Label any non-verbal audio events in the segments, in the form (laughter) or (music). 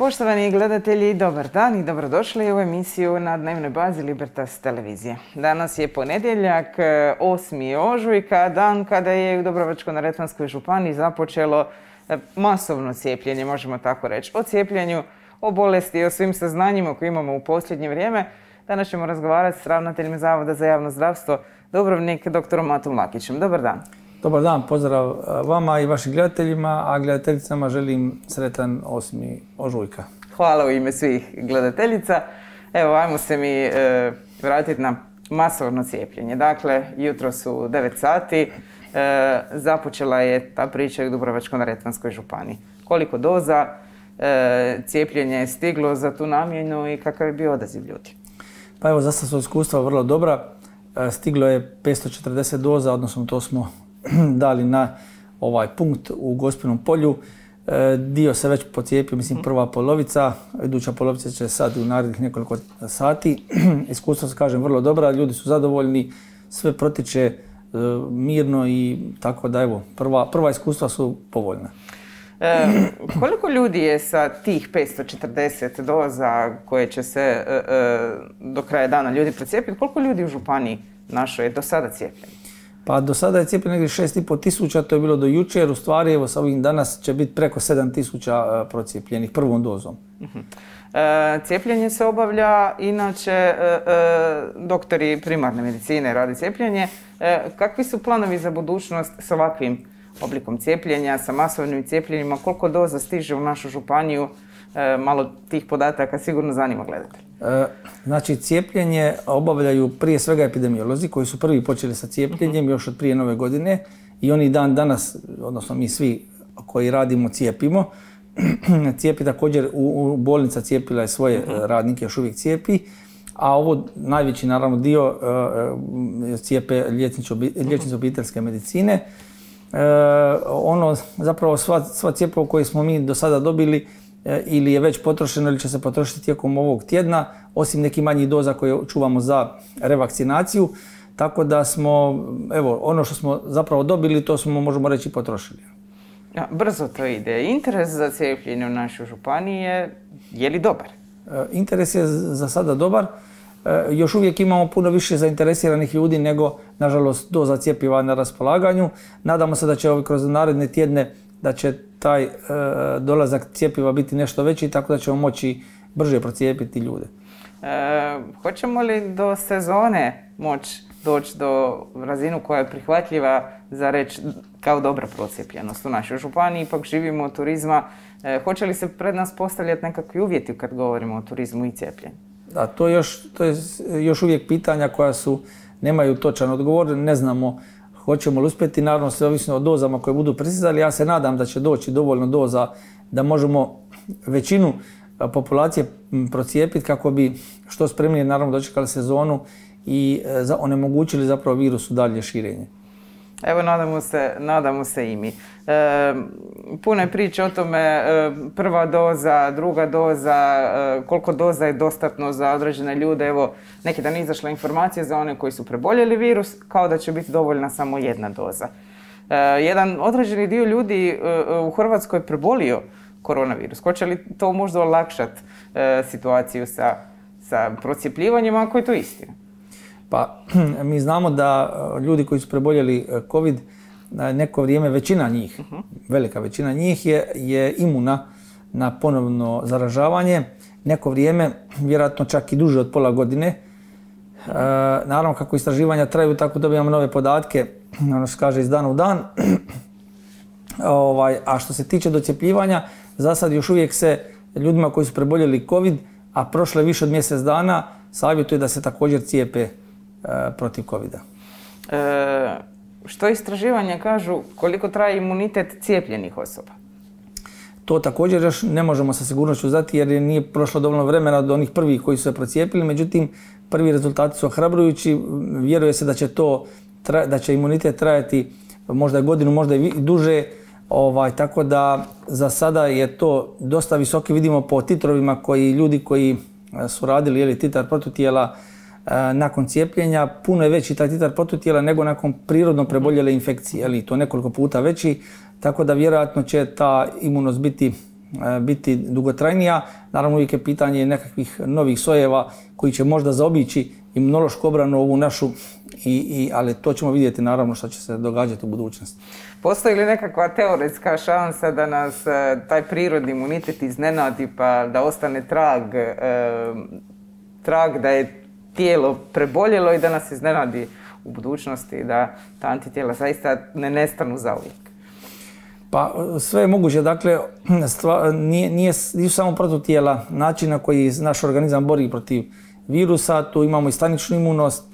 Poštovani gledatelji, dobar dan i dobrodošli u emisiju na dnevnoj bazi Libertas televizije. Danas je ponedjeljak, 8. E, ožujka, dan kada je u Dobrovačko-Naretvanskoj županiji započelo e, masovno cijepljenje, možemo tako reći. O cijepljenju, o bolesti i o svim saznanjima koje imamo u posljednje vrijeme. Danas ćemo razgovarati s ravnateljem Zavoda za javno zdravstvo dobrovnik, doktorom Matom Lakićem. Dobar dan. Dobar dan, pozdrav e, vama i vašim gledateljima, a gledateljicama želim sretan 8. ožujka. Hvala u ime svih gledateljica. Evo, ajmo se mi e, vratiti na masovno cijepljenje. Dakle, jutro su 9 sati, e, započela je ta priča u dubrovačko naretvanskoj županiji. Koliko doza cijepljenja cijepljenje je stiglo za tu namjenu i kakav je bio odaziv ljudi? Pa evo, za su iskustva vrlo dobra. Stiglo je 540 doza, odnosno to smo (clears throat) dali na ovaj punkt u Gospinom polju. E, dio se već pocijepio, mislim mhm. prva polovica, iduća polovica će sad u narednih nekoliko sati. (clears throat) iskustva se kažem vrlo dobra, ljudi su zadovoljni, sve protiče e, mirno i tako da evo, prva, iskustva su povoljna. E, (clears throat) koliko ljudi je sa tih 540 doza koje će se do kraja dana ljudi pocijepiti? koliko ljudi u Županiji našoj je do sada cijepljeno? Pa do sada je cijepljeno negdje 6,5 tisuća, to je bilo do jučer, u stvari evo sa ovim danas će biti preko 7 tisuća e, procijepljenih prvom dozom. Mhm. E, cijepljenje se obavlja, inače e, doktori primarne medicine rade cijepljenje. Kakvi su planovi za budućnost s ovakvim oblikom cijepljenja, sa masovnim cijepljenjima, koliko doza stiže u našu županiju, E, malo tih podataka sigurno zanima gledatelj. E, znači, cijepljenje obavljaju prije svega epidemiolozi koji su prvi počeli sa cijepljenjem još od prije nove godine i oni dan danas, odnosno mi svi koji radimo cijepimo, (clears throat) cijepi također, u, bolnica cijepila je svoje mhm. radnike, još uvijek cijepi, a ovo najveći naravno dio e, cijepe liječnici mhm. obiteljske medicine. ono, zapravo sva, sva cijepa koje smo mi do sada dobili E, ili je već potrošeno ili će se potrošiti tijekom ovog tjedna, osim nekih manjih doza koje čuvamo za revakcinaciju. Tako da smo, evo, ono što smo zapravo dobili, to smo, možemo reći, potrošili. brzo to ide. Interes za cijepljenje u našoj županiji je, je li dobar? E, interes je za sada dobar. E, još uvijek imamo puno više zainteresiranih ljudi nego, nažalost, doza cjepiva na raspolaganju. Nadamo se da će kroz naredne tjedne da će taj e, dolazak cjepiva biti nešto veći, tako da ćemo moći brže procijepiti ljude. E, hoćemo li do sezone moći doći do razinu koja je prihvatljiva za reći kao dobra procijepljenost u našoj županiji, ipak živimo od turizma. E, hoće li se pred nas postavljati nekakvi uvjeti kad govorimo o turizmu i cijepljenju? Da, to, još, to je još uvijek pitanja koja su, nemaju točan odgovor, ne znamo Hoćemo li uspjeti, naravno sve ovisno o dozama koje budu pristizali, ja se nadam da će doći dovoljno doza da možemo većinu populacije procijepiti kako bi što spremnije naravno dočekali sezonu i e, onemogućili zapravo virusu dalje širenje. Evo, nadamo se, nadamo se i mi. E, puno je priče o tome, e, prva doza, druga doza, e, koliko doza je dostatno za određene ljude. Evo, neki dan izašla informacija za one koji su preboljeli virus, kao da će biti dovoljna samo jedna doza. E, jedan određeni dio ljudi u Hrvatskoj je prebolio koronavirus. Hoće li to možda olakšati situaciju sa, sa procijepljivanjem, ako je to istina? Pa (clears throat) mi znamo da e, ljudi koji su preboljeli e, COVID, e, neko vrijeme većina njih, mhm. velika većina njih je, je imuna na ponovno zaražavanje. Neko vrijeme, (clears throat) vjerojatno čak i duže od pola godine, naravno kako istraživanja traju, tako dobijamo nove podatke, (clears throat) ono što kaže iz dana u dan. Ovaj, a što se tiče docijepljivanja, za sad još uvijek se ljudima koji su preboljeli COVID, a prošle više od mjesec dana, savjetuje da se također cijepe E, protiv covid e, što istraživanja kažu koliko traje imunitet cijepljenih osoba? To također još ne možemo sa sigurnošću znati jer nije prošlo dovoljno vremena od onih prvih koji su se procijepili, međutim prvi rezultati su ohrabrujući, vjeruje se da će to da će imunitet trajati možda godinu, možda i duže, ovaj, tako da za sada je to dosta visoki, vidimo po titrovima koji ljudi koji e, su radili ili titar protutijela nakon cijepljenja puno je veći taj titar protutijela nego nakon prirodno preboljele infekcije, ali to nekoliko puta veći, tako da vjerojatno će ta imunost biti e, biti dugotrajnija. Naravno uvijek je pitanje nekakvih novih sojeva koji će možda zaobići imunološku obranu ovu našu, i, ali to ćemo vidjeti naravno što će se događati u budućnosti. Postoji li nekakva teoretska šansa da nas e, taj prirodni imunitet iznenadi pa da ostane trag, e, trag da je tijelo preboljelo i da nas iznenadi u budućnosti da ta antitijela zaista ne nestanu zauvijek. Pa sve je moguće, dakle, nije, nije, nisu samo prototijela način na koji naš organizam bori protiv virusa, tu imamo i staničnu imunost,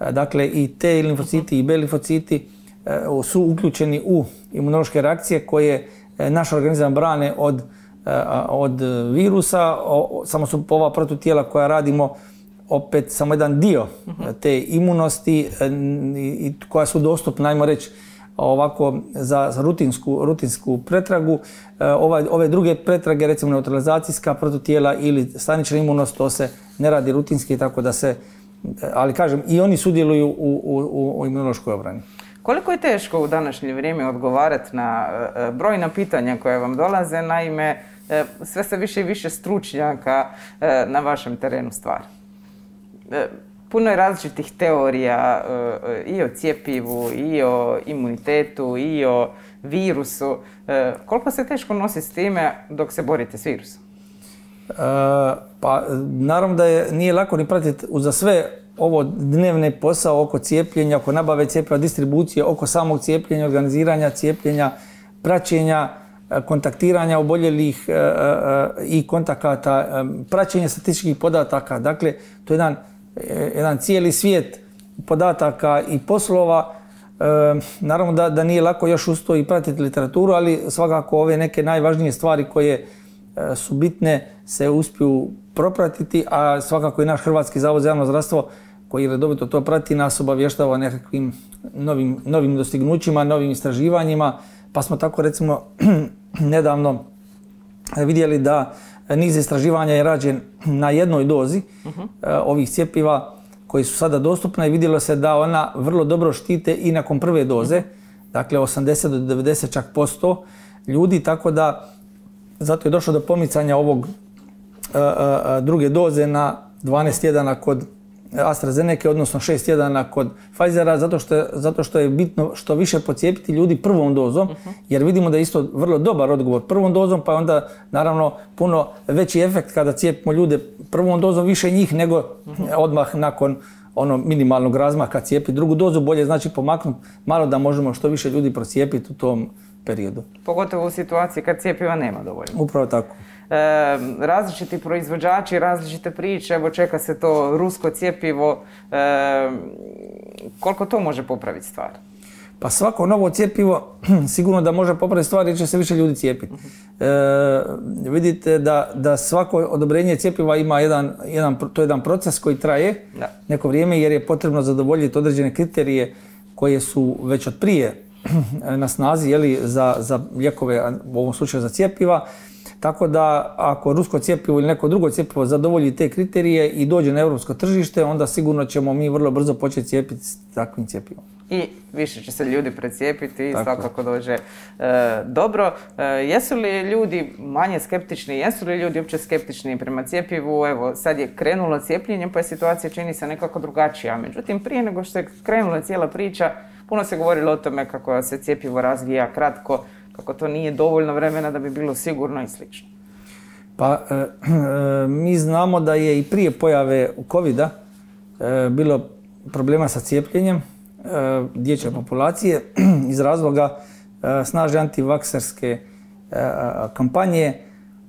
e, dakle i T limfociti i B limfociti e, su uključeni u imunološke reakcije koje e, naš organizam brane od, od virusa, samo su ova prototijela koja radimo opet samo jedan dio mhm. te imunosti e, i koja su dostupna, ajmo reći, ovako za rutinsku, rutinsku pretragu. E, ovaj, ove druge pretrage, recimo neutralizacijska prototijela ili stanična imunost, to se ne radi rutinski, tako da se, e, ali kažem, i oni sudjeluju u, u, u imunološkoj obrani. Koliko je teško u današnje vrijeme odgovarati na brojna pitanja koje vam dolaze, naime, sve se više i više stručnjaka na vašem terenu stvari? E, puno je različitih teorija e, e, i o cijepivu i o imunitetu, i o virusu. Koliko se teško nosi s time dok se borite s virusom? pa naravno da je, nije lako ni pratiti za sve ovo dnevne posao oko cijepljenja, oko nabave cijepljenja, distribucije, oko samog cijepljenja, organiziranja cijepljenja, praćenja, kontaktiranja oboljelih i kontakata, praćenje statističkih podataka. Dakle, to je jedan E, jedan cijeli svijet podataka i poslova. E, naravno da, da nije lako još uz i pratiti literaturu, ali svakako ove neke najvažnije stvari koje e, su bitne se uspiju propratiti, a svakako i naš Hrvatski zavod za javno zdravstvo koji redovito to prati nas obavještava o nekakvim novim, novim dostignućima, novim istraživanjima, pa smo tako recimo (clears throat) nedavno vidjeli da niz istraživanja je rađen na jednoj dozi mhm. eh, ovih cjepiva koji su sada dostupna i vidjelo se da ona vrlo dobro štite i nakon prve doze, mhm. dakle 80 do 90 čak posto ljudi, tako da zato je došlo do pomicanja ovog eh, eh, druge doze na 12 tjedana kod AstraZeneca, odnosno 6 tjedana kod Pfizera, zato što, zato što je bitno što više pocijepiti ljudi prvom dozom, mhm. jer vidimo da je isto vrlo dobar odgovor prvom dozom, pa onda naravno puno veći efekt kada cijepimo ljude prvom dozom, više njih nego mhm. eh, odmah nakon ono minimalnog razmaka cijepi drugu dozu, bolje znači pomaknuti malo da možemo što više ljudi procijepiti u tom periodu. Pogotovo u situaciji kad cijepiva nema dovoljno. Upravo tako različiti proizvođači, različite priče, evo čeka se to rusko cjepivo, koliko to može popraviti stvar? Pa svako novo cjepivo (clears throat) sigurno da može popraviti stvari jer će se više ljudi cijepiti. vidite da, svako odobrenje cjepiva ima jedan, to jedan proces koji traje neko vrijeme jer je potrebno zadovoljiti određene kriterije koje su već od prije (clears throat) na snazi jeli, za, za lijekove, u ovom slučaju za cjepiva. Tako da ako rusko cjepivo ili neko drugo cjepivo zadovolji te kriterije i dođe na europsko tržište, onda sigurno ćemo mi vrlo brzo početi cijepiti s takvim cjepivom. I više će se ljudi precijepiti i svakako dođe e, dobro. E, jesu li ljudi manje skeptični, jesu li ljudi uopće skeptični prema cijepivu? Evo, sad je krenulo cijepljenje pa je situacija čini se nekako drugačija. Međutim, prije nego što je krenula cijela priča, puno se govorilo o tome kako se cijepivo razvija kratko, ako to nije dovoljno vremena da bi bilo sigurno i slično. Pa e, (clears throat) e, mi znamo da je i prije pojave covid a e, bilo problema sa cijepljenjem dječje populacije (clears throat) iz razloga snažne antivakserske kampanje.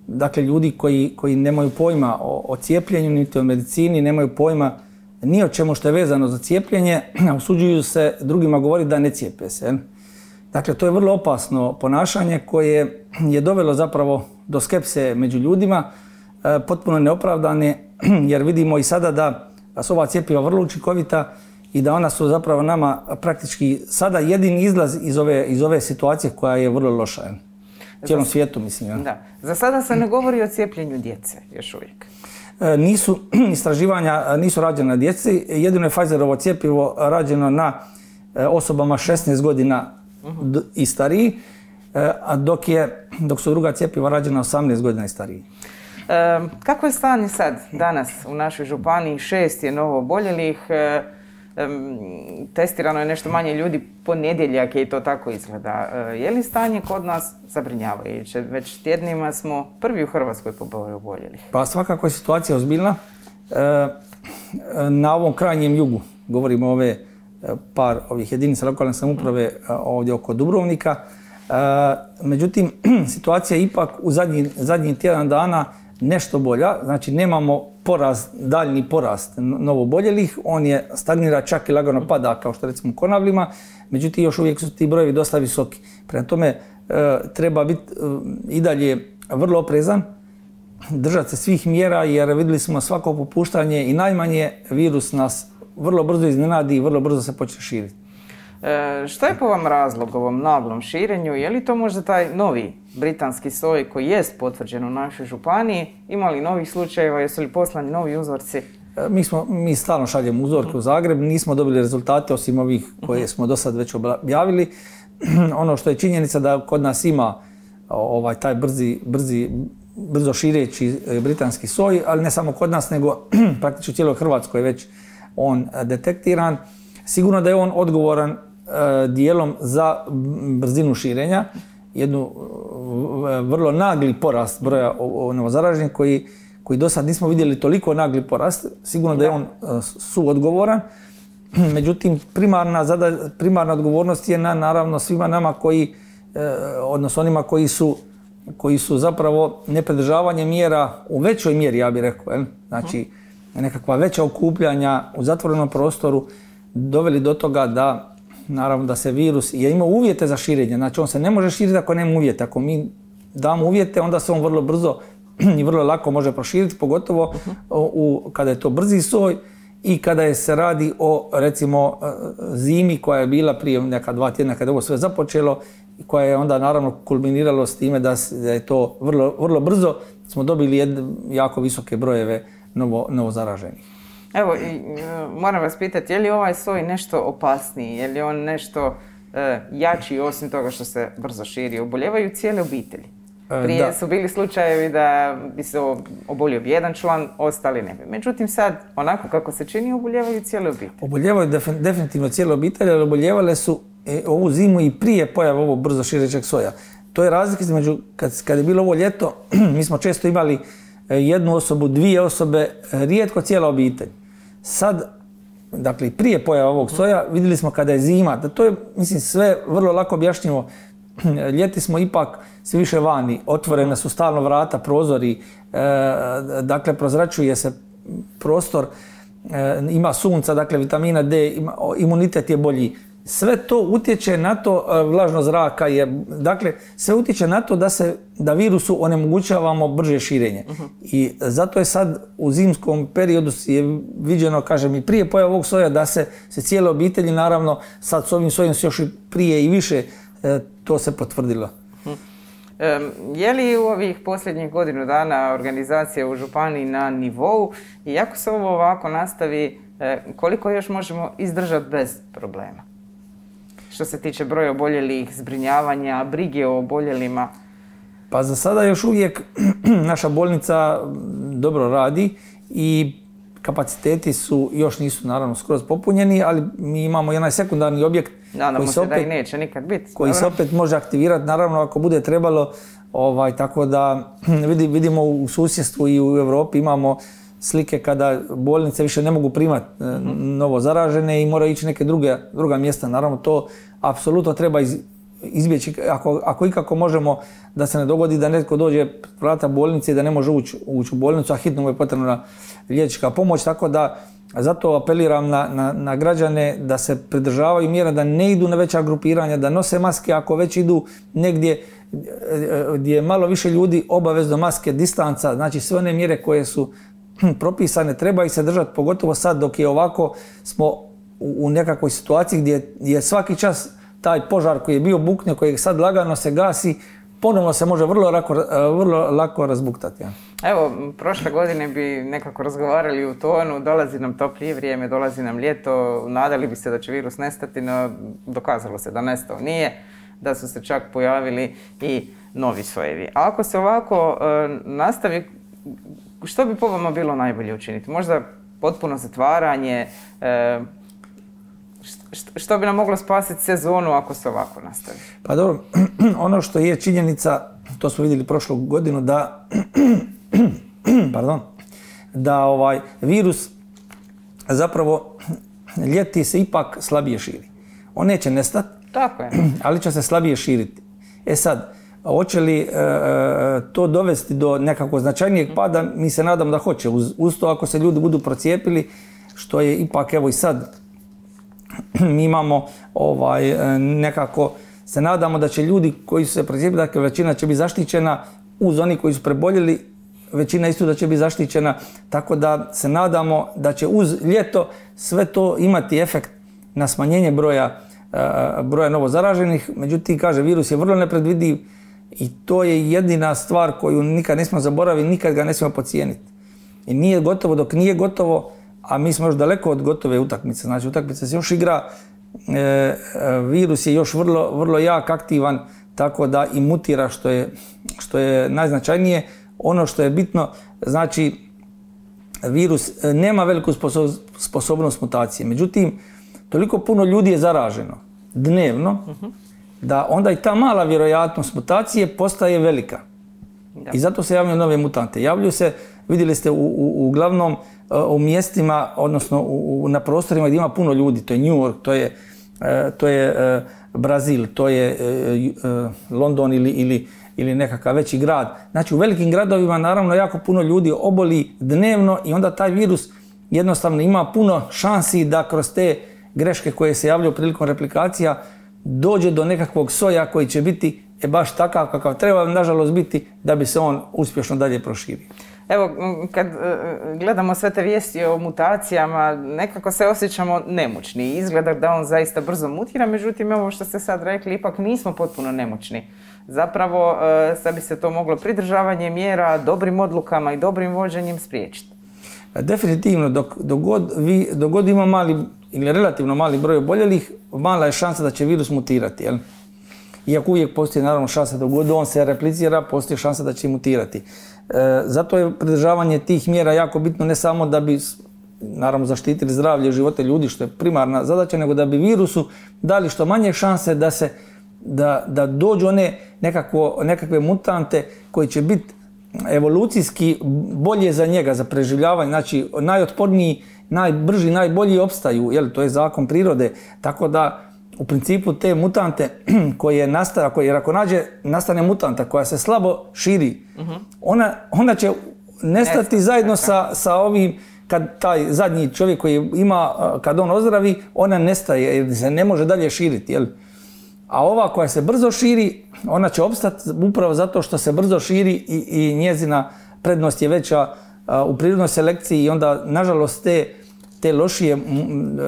Dakle, ljudi koji, nemaju pojma o, o cijepljenju, niti o medicini, nemaju pojma ni o čemu što je vezano za cijepljenje, (clears throat) usuđuju se drugima govoriti da ne cijepe se. Dakle, to je vrlo opasno ponašanje koje je dovelo zapravo do skepse među ljudima, e, potpuno neopravdane, (clears throat) jer vidimo i sada da, su ova cjepiva vrlo učinkovita i da ona su zapravo nama praktički sada jedini izlaz iz ove, situacije koja je vrlo loša. U cijelom svijetu, mislim. Da. Za sada se ne govori o cijepljenju djece još uvijek. E, nisu, (clears throat) istraživanja nisu rađena na djeci. Jedino je Pfizerovo cijepivo rađeno na e, osobama 16 godina i stariji, e, a dok, je, dok su druga cjepiva rađena 18 godina i stariji. E, kako je stanje sad, danas, u našoj županiji? Šest je novo oboljelih, e, testirano je nešto manje ljudi, ponedjeljak je i to tako izgleda. E, je li stanje kod nas zabrinjavajuće? Već tjednima smo prvi u Hrvatskoj po broju oboljelih. Pa svakako je situacija ozbiljna. E, na ovom krajnjem jugu, govorimo ove par ovih jedinica lokalne samouprave e, ovdje oko Dubrovnika. E, međutim, (clears throat) situacija je ipak u zadnjih zadnji tjedan dana nešto bolja, znači nemamo porast, daljni porast novoboljelih, on je stagnira čak i lagano pada kao što recimo u Konavlima, međutim još uvijek su ti brojevi dosta visoki. Prema tome e, treba biti i dalje vrlo oprezan, držati se svih mjera jer vidjeli smo svako popuštanje i najmanje virus nas vrlo brzo iznenadi i vrlo brzo se počne širiti. E, šta je po vam razlog ovom naglom širenju? Je li to možda taj novi britanski soj koji jest potvrđen u našoj županiji? Ima li novih slučajeva? Jesu li poslani novi uzorci? E, mi, smo, mi stalno šaljemo uzorke u Zagreb, nismo dobili rezultate osim ovih koje smo do sad već objavili. (clears throat) ono što je činjenica da kod nas ima ovaj, taj brzi, brzi, brzo šireći e, britanski soj, ali ne samo kod nas, nego (clears throat) praktično cijelo Hrvatskoj već on e, detektiran. Sigurno da je on odgovoran e, dijelom za brzinu širenja, jednu e, vrlo nagli porast broja novozaraženih koji, koji do sad nismo vidjeli toliko nagli porast. Sigurno da je on suodgovoran. (clears throat) Međutim, primarna, odgovornost je na naravno svima nama koji, odnosno onima koji su zapravo nepredržavanje mjera u većoj mjeri, ja bih rekao, znači mhm nekakva veća okupljanja u zatvorenom prostoru doveli do toga da naravno da se virus je imao uvjete za širenje, znači on se ne može širiti ako nema uvjete, ako mi damo uvjete onda se on vrlo brzo (clears throat) i vrlo lako može proširiti, pogotovo kada je to brzi soj i kada je se radi o recimo e, zimi koja je bila prije neka dva tjedna kada je ovo sve započelo koja je onda naravno kulminiralo s time da je to vrlo, vrlo brzo smo dobili jako visoke brojeve novo, novo zaraženih. Evo, i, e, moram vas pitati, je li ovaj soj nešto opasniji, je li on nešto e, jači osim toga što se brzo širi? Oboljevaju cijele obitelji. E, prije su bili slučajevi da bi se obolio jedan član, ostali ne bi. Međutim, sad, onako kako se čini, oboljevaju cijele obitelji. Oboljevaju definitivno cijele obitelji, ali oboljevale su e, ovu zimu i prije pojave ovo brzo širećeg soja. To je razlika između, kad, kad je bilo ovo ljeto, (clears throat) mi smo često imali E, jednu osobu, dvije osobe, e, rijetko cijela obitelj. Sad, dakle prije pojava ovog soja, vidjeli smo kada je zima, da to je, mislim, sve vrlo lako objašnjivo. (clears throat) Ljeti smo ipak svi više vani, otvorena su stalno vrata, prozori, e, dakle prozračuje se prostor, ima sunca, dakle vitamina D, imunitet je bolji sve to utječe na to, e, vlažno zraka je, dakle, sve utječe na to da da virusu onemogućavamo brže širenje. Mhm. I zato je sad u zimskom periodu je viđeno, kažem i prije pojava ovog soja, da se, se cijele obitelji, naravno, sad s ovim sojem se još i prije i više, e, to se potvrdilo. Mhm. je li u ovih posljednjih godinu dana organizacija u Županiji na nivou i ako se ovo ovako nastavi, e, koliko još možemo izdržati bez problema? što se tiče broja oboljelih, zbrinjavanja, brige o oboljelima? Pa za sada još uvijek (clears throat) naša bolnica dobro radi i kapaciteti su, još nisu naravno skroz popunjeni, ali mi imamo jedan sekundarni objekt Nadamo koji se opet, da i neće nikad biti. Koji se opet može aktivirati, naravno ako bude trebalo, ovaj, tako da (clears throat) vidimo u susjedstvu i u Europi imamo slike kada bolnice više ne mogu primati e, mhm. novo zaražene i moraju ići neke druge, druga mjesta. Naravno, to apsolutno treba izbjeći, ako, ikako možemo da se ne dogodi da netko dođe vrata bolnice i da ne može ući uć u bolnicu, a hitno mu je potrebna liječnička pomoć, tako da zato apeliram na, na građane da se pridržavaju mjera, da ne idu na veća grupiranja, da nose maske ako već idu negdje e, e, gdje je malo više ljudi, obavezno maske, distanca, znači sve one mjere koje su (clears throat) propisane, treba ih se držati, pogotovo sad dok je ovako smo u nekakvoj situaciji gdje je svaki čas taj požar koji je bio buknio, koji sad lagano se gasi, ponovo se može vrlo lako, vrlo lako razbuktati. Evo, prošle godine bi nekako razgovarali u tonu, dolazi nam toplije vrijeme, dolazi nam ljeto, nadali bi se da će virus nestati, no dokazalo se da nestao nije, da su se čak pojavili i novi sojevi. A ako se ovako e, nastavi što bi po vama bilo najbolje učiniti? Možda potpuno zatvaranje, e, što, bi nam moglo spasiti sezonu ako se ovako nastavi? Pa dobro, (clears throat) ono što je činjenica, to smo vidjeli prošlu godinu, da, (clears throat) pardon, da ovaj virus zapravo ljeti se ipak slabije širi. On neće nestati, Tako je. (clears throat) ali će se slabije širiti. E sad, Hoće li e, e, to dovesti do nekako značajnijeg pada? Mi se nadam da hoće. Uz, to ako se ljudi budu procijepili, što je ipak evo i sad, (clears throat) mi imamo ovaj, e, nekako se nadamo da će ljudi koji su se procijepili, dakle većina će biti zaštićena, uz oni koji su preboljeli, većina isto da će biti zaštićena, tako da se nadamo da će uz ljeto sve to imati efekt na smanjenje broja, broja novo zaraženih. Međutim, kaže, virus je vrlo nepredvidiv, i to je jedina stvar koju nikad nismo zaboravili, nikad ga ne smijemo pocijeniti. I nije gotovo dok nije gotovo, a mi smo još daleko od gotove utakmice. Znači utakmica se još igra, e, virus je još vrlo, vrlo jak, aktivan, tako da i mutira što je, što je najznačajnije. Ono što je bitno, znači virus e, nema veliku sposobnost mutacije. Međutim, toliko puno ljudi je zaraženo dnevno, mhm da onda i ta mala vjerojatnost mutacije postaje velika. I zato se javljaju nove mutante. Javljaju se, vidjeli ste, u, uglavnom e, u mjestima, odnosno na prostorima gdje ima puno ljudi. To je New York, to je, e, e, Brazil, to je London ili, ili nekakav veći grad. Znači u velikim gradovima naravno jako puno ljudi oboli dnevno i onda taj virus jednostavno ima puno šansi da kroz te greške koje se javljaju prilikom replikacija dođe do nekakvog soja koji će biti je baš takav kakav treba, nažalost, biti da bi se on uspješno dalje proširio. Evo, kad e, gledamo sve te vijesti o mutacijama, nekako se osjećamo nemoćni. Izgleda da on zaista brzo mutira, međutim, ovo što ste sad rekli, ipak nismo potpuno nemoćni. Zapravo, e, sad bi se to moglo pridržavanje mjera, dobrim odlukama i dobrim vođenjem spriječiti. Definitivno, dok, god, ima mali ili relativno mali broj oboljelih, mala je šansa da će virus mutirati, jel? Iako uvijek postoji naravno šansa da god on se replicira, postoji šansa da će mutirati. E, zato je pridržavanje tih mjera jako bitno ne samo da bi naravno zaštitili zdravlje i živote ljudi, što je primarna zadaća, nego da bi virusu dali što manje šanse da se da, dođu one nekakve mutante koji će biti evolucijski bolje za njega, za preživljavanje, znači najotporniji, najbrži, najbolji opstaju, jel, to je zakon prirode, tako da u principu te mutante (clears throat) koje nastala, jer ako nađe, nastane mutanta koja se slabo širi, mhm. ona, će nestati zajedno sa, ovim, kad taj zadnji čovjek koji ima, kad on ozdravi, ona nestaje jer se ne može dalje širiti, jel? a ova koja se brzo širi, ona će opstati upravo zato što se brzo širi i, i njezina prednost je veća u prirodnoj selekciji i onda, nažalost, te, te lošije,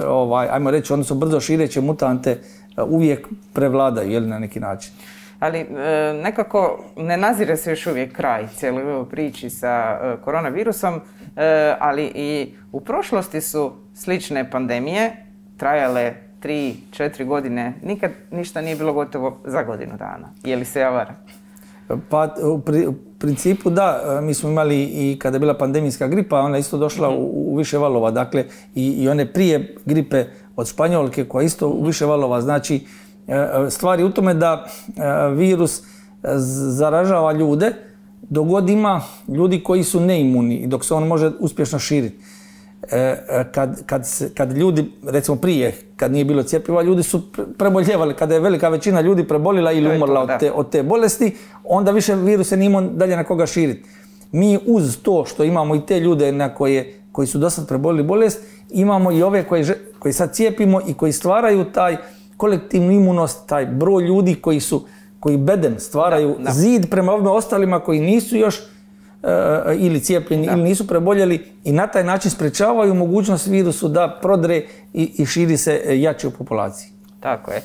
ovaj, ajmo reći, odnosno brzo šireće mutante uvijek prevladaju, jel, na neki način. Ali e, nekako ne nazire se još uvijek kraj cijeloj priči sa e, koronavirusom, e, ali i u prošlosti su slične pandemije trajale tri, četiri godine, nikad ništa nije bilo gotovo za godinu dana. Je li se ja varam? Pa u, principu da, mi smo imali i kada je bila pandemijska gripa, ona je isto došla mhm. u, više valova, dakle i, one prije gripe od Španjolke koja isto u više valova, znači e, stvar je u tome da e, virus e, zaražava ljude dok god ima ljudi koji su neimuni i dok se on može uspješno širiti. E, e, kad, kad, ljudi, recimo prije, kad nije bilo cjepiva, ljudi su preboljevali. Kada je velika većina ljudi prebolila ili umrla od te, bolesti, onda više virus se nije dalje na koga širiti. Mi uz to što imamo i te ljude na koje, koji su dosad prebolili bolest, imamo i ove koji sad cijepimo i koji stvaraju taj kolektivnu imunost, taj broj ljudi koji su bedem stvaraju zid prema ovim ostalima koji nisu još E, ili cijepljeni ili nisu preboljeli i na taj način sprečavaju mogućnost virusu da prodre i, širi se e, jače u populaciji. Tako je.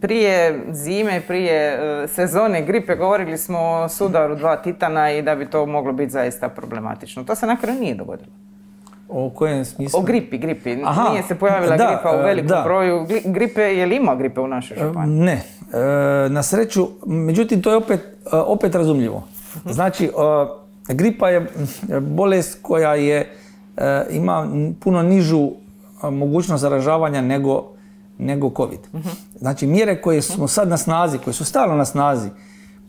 Prije zime, prije e, sezone gripe govorili smo o sudaru dva titana i da bi to moglo biti zaista problematično. To se na kraju nije dogodilo. O kojem smislu? O gripi, gripi. nije se pojavila gripa u velikom broju. Gripe, je li ima gripe u našoj županiji? Ne, na sreću. Međutim, to je opet razumljivo. Znači, gripa je bolest koja je, e, ima puno nižu e, mogućnost zaražavanja nego, nego COVID. Znači, mjere koje smo sad na snazi, koje su stalno na snazi,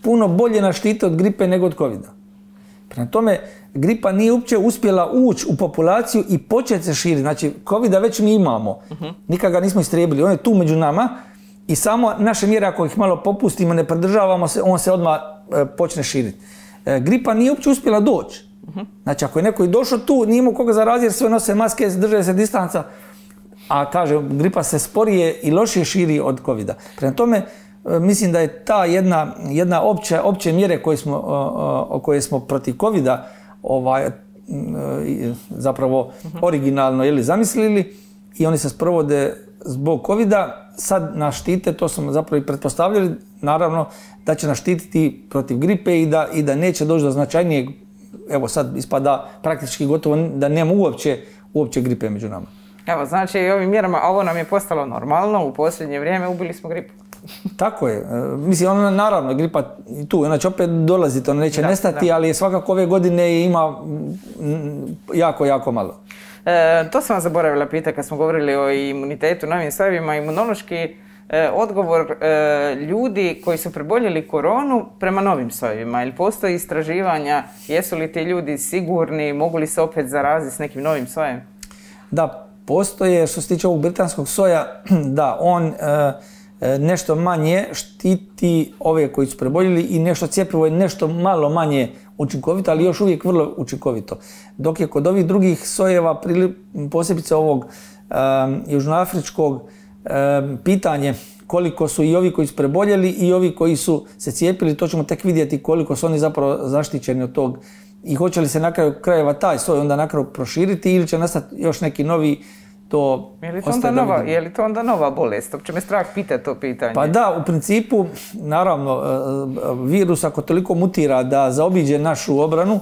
puno bolje naštite od gripe nego od covid Prema tome, gripa nije uopće uspjela ući u populaciju i početi se širiti. Znači, covid već mi imamo. Nikad ga nismo istrijebili. On je tu među nama i samo naše mjere, ako ih malo popustimo, ne pridržavamo se, on se odmah E, počne širiti. E, gripa nije uopće uspjela doći. Znači, ako je neko i došao tu, nije imao koga zarazi jer sve nose maske, drže se distanca. A kaže, gripa se sporije i lošije širi od covid -a. Prema tome, e, mislim da je ta jedna, jedna opće, mjere koje smo, o koje smo protiv covid ovaj, zapravo originalno ili zamislili i oni se sprovode zbog covid Sad naštite, štite, to smo zapravo i pretpostavljali, naravno da će nas štititi protiv gripe i da, i da neće doći do značajnijeg, evo sad ispada praktički gotovo da nema uopće, uopće gripe među nama. Evo, znači i ovim mjerama, ovo nam je postalo normalno, u posljednje vrijeme ubili smo gripu. (laughs) Tako je. E, mislim, ona naravno, gripa tu, ona će opet dolaziti, ona neće nestati, ali svakako ove godine ima jako, jako malo. E, to sam vam zaboravila pitati kad smo govorili o imunitetu, novim savima imunološki E, odgovor e, ljudi koji su preboljeli koronu prema novim sojevima? ili postoje istraživanja, jesu li ti ljudi sigurni, mogu li se opet zaraziti s nekim novim sojem? Da, postoje što se tiče ovog britanskog soja, (clears throat) da, on e, nešto manje štiti ove koji su preboljeli i nešto cijepivo je nešto malo manje učinkovito, ali još uvijek vrlo učinkovito. Dok je kod ovih drugih sojeva, posebice ovog južnoafričkog, pitanje koliko su i ovi koji su preboljeli i ovi koji su se cijepili, to ćemo tek vidjeti koliko su oni zapravo zaštićeni od tog i hoće li se na kraju krajeva taj svoj onda na kraju proširiti ili će nastati još neki novi to je li to, onda nova, je li to onda nova bolest? me strah pita to pitanje. Pa da, u principu, naravno, e, e, virus ako toliko mutira da zaobiđe našu obranu,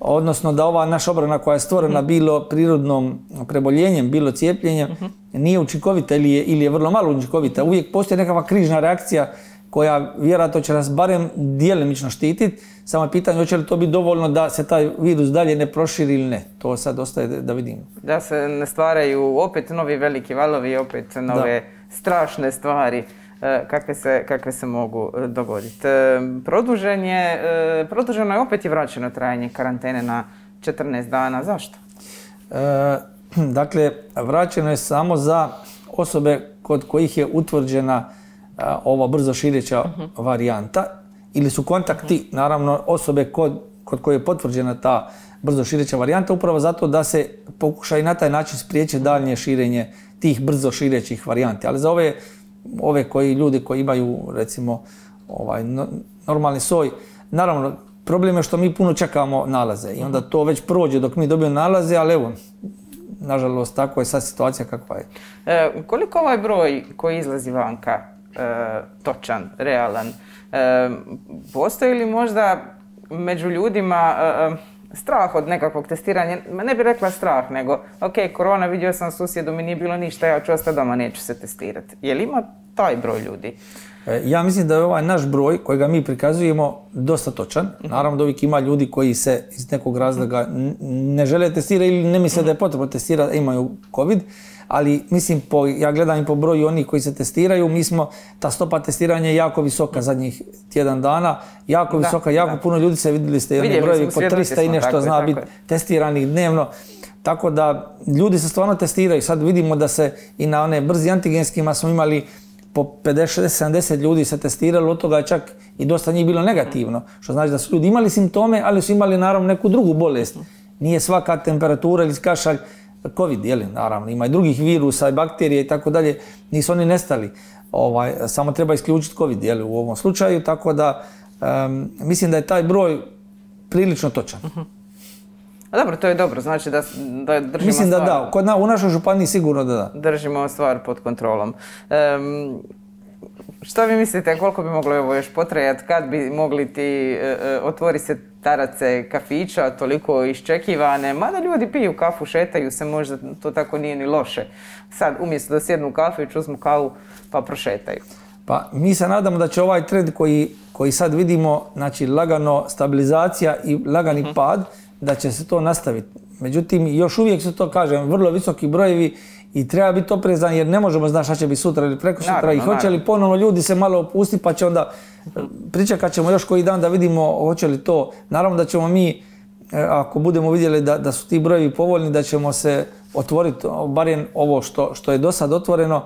odnosno da ova naša obrana koja je stvorena mhm. bilo prirodnom preboljenjem, bilo cijepljenjem, mhm. nije učinkovita ili je, vrlo malo učinkovita. Mhm. Uvijek postoji nekakva križna reakcija koja vjerojatno će nas barem djelimično štititi. Samo je pitanje hoće li to biti dovoljno da se taj virus dalje ne proširi ili ne. To sad ostaje da vidimo. Da se ne stvaraju opet novi veliki valovi, opet nove strašne stvari. E, kakve se, kakve se mogu e, dogoditi. E, produžen produženo je opet i vraćeno trajanje karantene na 14 dana. Zašto? (clears throat) dakle, vraćeno je samo za osobe kod kojih je utvrđena ova brzo šireća mhm. varijanta ili su kontakti, mhm. naravno, osobe kod, kod koje je potvrđena ta brzo šireća varijanta, upravo zato da se pokuša i na taj način spriječiti dalje širenje tih brzo širećih varijanti. Ali za ove ove koji ljudi koji imaju recimo ovaj, normalni soj. Naravno, problem je što mi puno čekamo nalaze i onda to već prođe dok mi dobijemo nalaze, ali evo, nažalost, tako je sad situacija kakva je. E, koliko ovaj broj koji izlazi vanka e, točan, realan, e, postoji li možda među ljudima e, e, strah od nekakvog testiranja, ma ne bih rekla strah, nego ok, korona, vidio sam susjedu, mi nije bilo ništa, ja ću ostati doma, neću se testirati. Je li ima taj broj ljudi? E, ja mislim da je ovaj naš broj kojega mi prikazujemo dosta točan. Mhm. Naravno da uvijek ima ljudi koji se iz nekog razloga ne žele testirati ili ne misle da je potrebno testirati, imaju COVID ali mislim, po, ja gledam i po broju onih koji se testiraju, mi smo, ta stopa testiranja je jako visoka zadnjih tjedan dana, jako visoka, jako puno ljudi se vidjeli ste, jedni brojevi po 300 i nešto zna biti testiranih dnevno. Tako da ljudi se stvarno testiraju. Sad vidimo da se i na one brzi antigenskima smo imali po 50, 60, 70 ljudi se testiralo, od toga čak i dosta njih bilo negativno. Što znači da su ljudi imali simptome, ali su imali naravno neku drugu bolest. Mhm. Nije svaka temperatura ili kašalj COVID, jeli, naravno, ima i drugih virusa i bakterije i tako dalje, nisu oni nestali. Ovaj, samo treba isključiti COVID, jeli, u ovom slučaju, tako da mislim da je taj broj prilično točan. Uh A dobro, to je dobro, znači da, da držimo Mislim da da, kod u našoj županiji sigurno da da. Držimo stvar pod kontrolom. Um, što vi mislite, koliko bi moglo ovo još potrajati, kad bi mogli ti e, e, otvori se tarace kafića, toliko iščekivane, mada ljudi piju kafu, šetaju se, možda to tako nije ni loše. Sad, umjesto da sjednu u kafu i čuzmu kavu, pa prošetaju. Pa mi se nadamo da će ovaj trend koji, sad vidimo, znači lagano stabilizacija i lagani mhm. pad, da će se to nastaviti. Međutim, još uvijek se to kažem, vrlo visoki brojevi i treba biti oprezan jer ne možemo znati šta će biti sutra ili preko sutra i hoće li ponovno ljudi se malo opustiti pa će onda pričekat ćemo još koji dan da vidimo hoće li to. Naravno da ćemo mi e, ako budemo vidjeli da, da su ti brojevi povoljni da ćemo se otvoriti barem ovo što, što je do sad otvoreno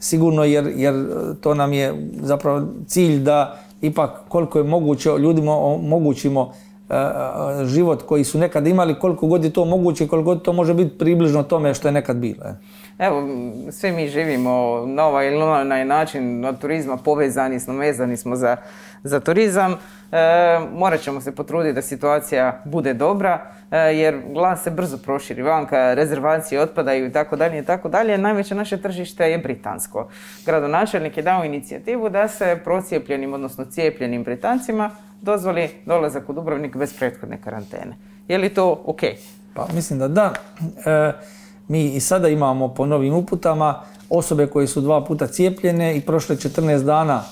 sigurno jer, jer e, to nam je zapravo cilj da ipak koliko je moguće ljudima omogućimo e, život koji su nekad imali, koliko god je to moguće, koliko god to može biti približno tome što je nekad bilo. Evo, svi mi živimo na ovaj ili onaj način od turizma, povezani smo, vezani smo za, turizam. E, morat ćemo se potruditi da situacija bude dobra, e, jer glas se brzo proširi vanka, rezervacije otpadaju i tako dalje i tako dalje. Najveće naše tržište je britansko. Gradonačelnik je dao inicijativu da se procijepljenim, odnosno cijepljenim britancima dozvoli dolazak u Dubrovnik bez prethodne karantene. Je li to ok? Pa mislim da da. E, mi i sada imamo po novim uputama osobe koje su dva puta cijepljene i prošle 14 dana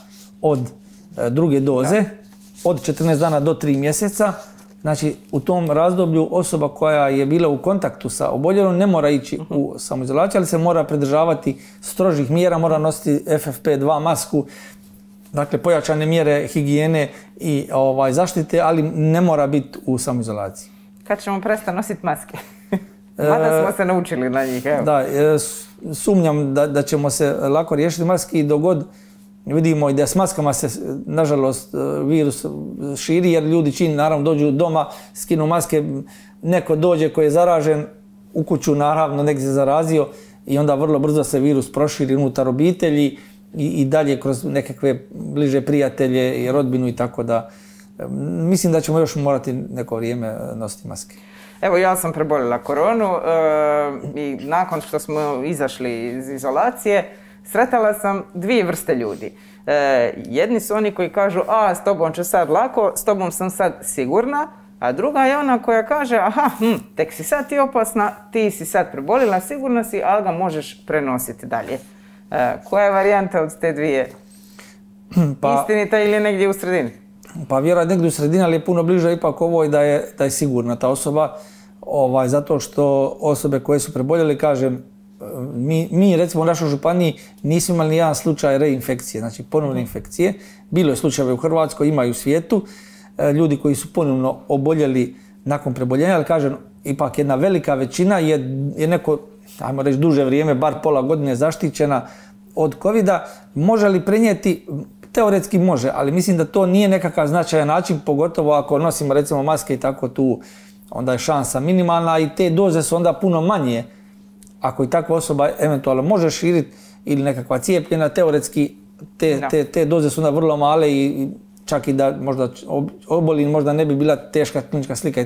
od e, druge doze, od 14 dana do 3 mjeseca, Znači, u tom razdoblju osoba koja je bila u kontaktu sa oboljelom ne mora ići u mhm. samoizolaciju, ali se mora pridržavati strožih mjera, mora nositi FFP2 masku, dakle pojačane mjere higijene i ovaj, zaštite, ali ne mora biti u samoizolaciji. Kad ćemo prestati nositi maske? Mada e, smo se naučili na njih, evo. Da, e, sumnjam da, ćemo se lako riješiti maski i dogod vidimo i da s maskama se, nažalost, e, virus širi, jer ljudi čini, naravno, dođu doma, skinu maske, neko dođe koji je zaražen, u kuću, naravno, nek se zarazio i onda vrlo brzo se virus proširi unutar obitelji i, i dalje kroz nekakve bliže prijatelje i rodbinu i tako da. Mislim da ćemo još morati neko vrijeme nositi maske. Evo ja sam prebolila koronu e, i nakon što smo izašli iz izolacije, sretala sam dvije vrste ljudi. E, jedni su oni koji kažu, a s tobom ću sad lako, s tobom sam sad sigurna, a druga je ona koja kaže, aha, hm, tek si sad ti opasna, ti si sad prebolila, sigurna si, ali ga možeš prenositi dalje. E, koja je varijanta od te dvije? Pa- Istinita ili negdje u sredini? pa vjerojatno negdje u sredini, ali je puno bliže ipak ovoj da je, da je sigurna ta osoba. Ovaj, zato što osobe koje su preboljeli, kažem, mi, recimo u našoj županiji nismo imali ni jedan slučaj reinfekcije, znači ponovne infekcije. Bilo je slučajeva u Hrvatskoj, ima i u svijetu. E, ljudi koji su ponovno oboljeli nakon preboljenja, ali kažem, ipak jedna velika većina je, je neko, ajmo reći, duže vrijeme, bar pola godine zaštićena od covid Može li prenijeti teoretski može, ali mislim da to nije nekakav značajan način, pogotovo ako nosimo recimo maske i tako tu, onda je šansa minimalna i te doze su onda puno manje. Ako i takva osoba eventualno može širiti ili nekakva cijepljena, teoretski te, te, doze su onda vrlo male i čak i da možda oboli, možda ne bi bila teška klinička slika.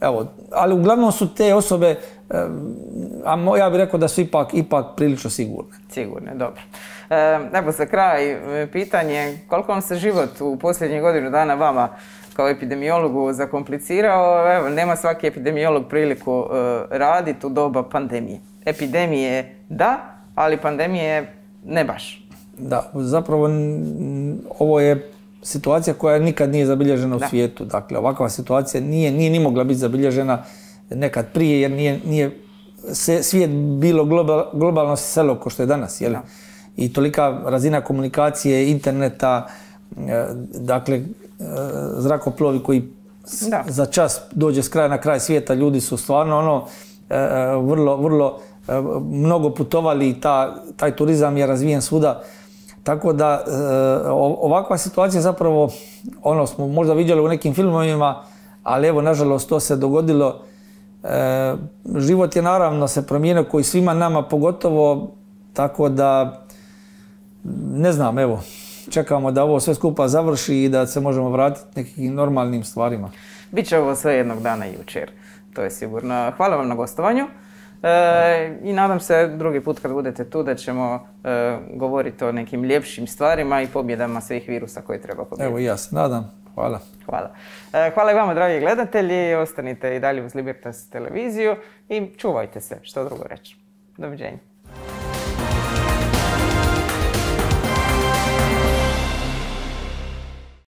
Evo, ali uglavnom su te osobe, a ja bih rekao da su ipak, ipak prilično sigurne. Sigurne, dobro. Ehm, evo za kraj e, pitanje, koliko vam se život u posljednjih godinu dana vama kao epidemiologu zakomplicirao? Evo, nema svaki epidemiolog priliku e, raditi u doba pandemije. Epidemije da, ali pandemije ne baš. Da, zapravo ovo je situacija koja nikad nije zabilježena u svijetu. Dakle, ovakva situacija nije, ni mogla biti zabilježena nekad prije jer nije, se, svijet bilo globalno selo ko što je danas. Jel? i tolika razina komunikacije, interneta, e, dakle, e, zrakoplovi koji za čas dođe s kraja na kraj svijeta, ljudi su stvarno ono e, vrlo, vrlo mnogo putovali i taj turizam je razvijen svuda. Tako da ovakva situacija zapravo, ono smo možda vidjeli u nekim filmovima, ali evo nažalost to se dogodilo. Život je naravno se promijenio koji svima nama pogotovo, tako da ne znam, evo, čekamo da ovo sve skupa završi i da se možemo vratiti nekim normalnim stvarima. Biće ovo sve jednog dana jučer, to je sigurno. Hvala vam na gostovanju. E, I nadam se drugi put kad budete tu da ćemo e, govoriti o nekim ljepšim stvarima i pobjedama svih virusa koje treba pobjediti. Evo ja se nadam. Hvala. Hvala. E, hvala i vama dragi gledatelji. Ostanite i dalje uz Libertas televiziju i čuvajte se, što drugo reći. Doviđenja.